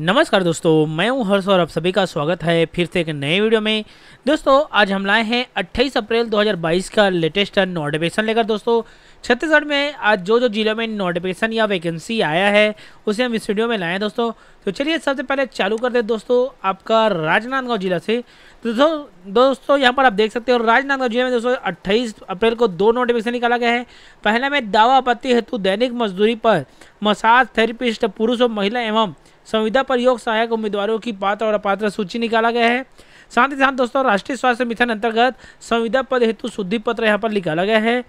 नमस्कार दोस्तों मैं हूं हर्ष और आप सभी का स्वागत है फिर से एक नए वीडियो में दोस्तों आज हम लाए हैं 28 अप्रैल 2022 का लेटेस्ट नोटिफिकेशन लेकर दोस्तों छत्तीसगढ़ में आज जो जो जिलों में नोटिफिकेशन या वैकेंसी आया है उसे हम इस वीडियो में लाए हैं दोस्तों तो चलिए सबसे पहले चालू कर दे दोस्तों आपका राजनांदगांव जिला से तो दोस्तों दोस्तों यहाँ पर आप देख सकते हो राजनांदगांव जिले में दोस्तों अट्ठाईस अप्रैल को दो नोटिफिकेशन निकाला गया है पहला में दावा आपत्ति हेतु दैनिक मजदूरी पर मसाज थेरेपिस्ट पुरुष और महिला एवं संविदा पर योग सहायक उम्मीदवारों की पात्र और अपात्र सूची निकाला गया है साथ ही साथ दोस्तों राष्ट्रीय स्वास्थ्य मिशन अंतर्गत संविदा पद हेतु शुद्धि पत्र यहाँ पर निकाला गया है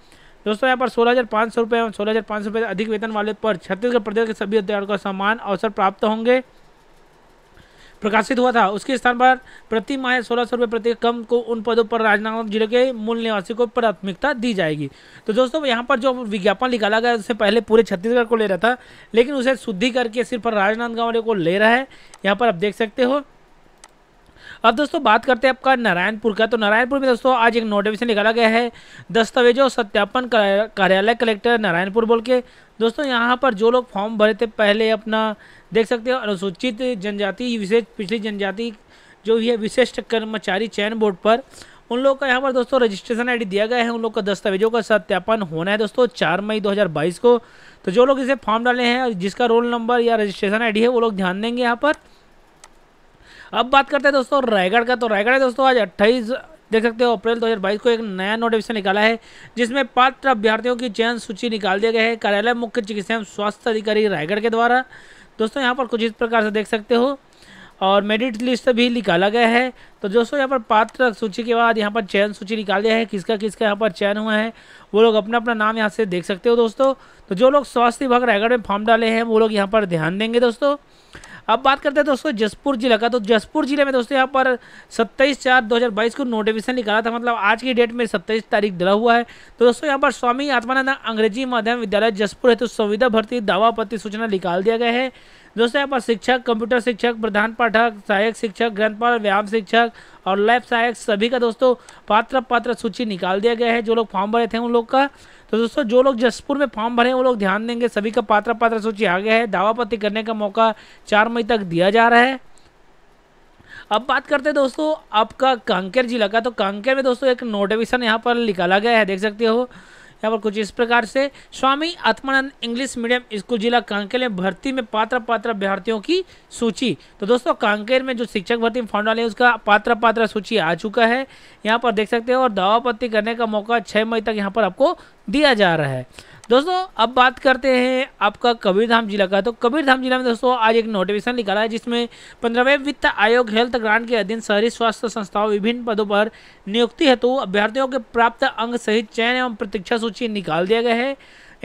दोस्तों यहाँ पर सोलह हज़ार पाँच सौ रुपये एवं सोलह हज़ार पाँच सौ रुपये अधिक वेतन वाले पर छत्तीसगढ़ प्रदेश के सभी अध्यापकों को समान अवसर प्राप्त होंगे प्रकाशित हुआ था उसके स्थान पर प्रति माह सोलह सौ रुपये प्रति कम को उन पदों पर राजनांदगांव जिले के मूल निवासी को प्राथमिकता दी जाएगी तो दोस्तों यहाँ पर जो विज्ञापन निकाला गया उससे पहले पूरे छत्तीसगढ़ को ले रहा था लेकिन उसे शुद्धि करके सिर्फ राजनांदगांव वाले को ले रहा है यहाँ पर आप देख सकते हो अब दोस्तों बात करते हैं आपका नारायणपुर का तो नारायणपुर में दोस्तों आज एक नोटिफिकेशन निकाला गया है दस्तावेजों सत्यापन कार्यालय कलेक्टर नारायणपुर बोल के दोस्तों यहाँ पर जो लोग फॉर्म भरे थे पहले अपना देख सकते हो अनुसूचित जनजाति विशेष पिछली जनजाति जो भी है विशिष्ट कर्मचारी चयन बोर्ड पर उन लोग का यहाँ पर दोस्तों रजिस्ट्रेशन आईडी दिया गया है उन लोग का दस्तावेजों का सत्यापन होना है दोस्तों चार मई 2022 को तो जो लोग इसे फॉर्म डाले हैं जिसका रोल नंबर या रजिस्ट्रेशन आईडी है वो लोग ध्यान देंगे यहाँ पर अब बात करते हैं दोस्तों रायगढ़ का तो रायगढ़ दोस्तों आज अट्ठाईस देख सकते हो अप्रैल 2022 को एक नया नोटिफिकेशन निकाला है जिसमें पात्र अभ्यर्थियों की चयन सूची निकाल दिया गया है कार्यालय मुख्य चिकित्सा एवं स्वास्थ्य अधिकारी रायगढ़ के द्वारा दोस्तों यहाँ पर कुछ इस प्रकार से देख सकते हो और मेडिट लिस्ट भी निकाला गया है तो दोस्तों यहाँ पर पात्र सूची के बाद यहाँ पर चयन सूची निकाल दिया है किसका किसका यहाँ पर चयन हुआ है वो लोग अपना अपना नाम यहाँ से देख सकते हो दोस्तों तो जो लोग स्वास्थ्य विभाग रायगढ़ में फॉर्म डाले हैं वो लोग यहाँ पर ध्यान देंगे दोस्तों अब बात करते हैं दोस्तों जसपुर जिला का तो जसपुर जिले में दोस्तों यहाँ पर 27 चार 2022 को नोटिफिकेशन निकाला था मतलब आज की डेट में 27 तारीख डरा हुआ है तो दोस्तों यहाँ पर स्वामी आत्मानंद अंग्रेजी माध्यम विद्यालय जसपुर है तो संविधा भर्ती दावा पत्र सूचना निकाल दिया गया है दोस्तों यहाँ पर शिक्षक कंप्यूटर शिक्षक प्रधान पाठक सहायक शिक्षक ग्रंथपाल व्यायाम शिक्षक और लाइफ सहायक सभी का दोस्तों पात्र पात्र सूची निकाल दिया गया है जो लोग फॉर्म भरे थे उन लोग का तो दोस्तों जो लोग जसपुर में फॉर्म भरे वो लोग ध्यान देंगे सभी का पात्र पात्र सूची आ गया है दावा पत्र करने का मौका चार मई तक दिया जा रहा है अब बात करते हैं दोस्तों आपका कांकेर जिला का तो कांकेर में दोस्तों एक नोटिफिकेशन यहाँ पर निकाला गया है देख सकते हो यहाँ पर कुछ इस प्रकार से Swami Atmanand English medium school जिला कांकेर में भर्ती में पात्र पात्र अभ्यर्थियों की सूची तो दोस्तों कांकेर में जो शिक्षक भर्ती फॉर्म डाले उसका पात्र पात्र सूची आ चुका है यहाँ पर देख सकते हो और दावापत्ति करने का मौका छः मई तक यहाँ पर आपको दिया जा रहा है दोस्तों अब बात करते हैं आपका कबीरधाम जिला का तो कबीरधाम जिला में दोस्तों आज एक नोटिफिकेशन निकाला है जिसमें पंद्रहवें वित्त आयोग हेल्थ ग्रांट के अधीन शहरी स्वास्थ्य संस्थाओं विभिन्न पदों पर नियुक्ति हेतु अभ्यर्थियों के प्राप्त अंग सहित चयन एवं प्रतीक्षा सूची निकाल दिया गया है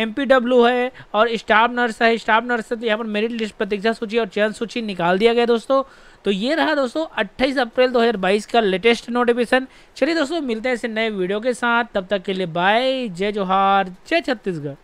एम है और स्टाफ नर्स है स्टाफ नर्स है तो यहाँ पर मेरिट लिस्ट प्रतीक्षा सूची और चयन सूची निकाल दिया गया दोस्तों तो ये रहा दोस्तों 28 अप्रैल 2022 का लेटेस्ट नोटिफिकेशन चलिए दोस्तों मिलते हैं ऐसे नए वीडियो के साथ तब तक के लिए बाय जय जोहार जय छत्तीसगढ़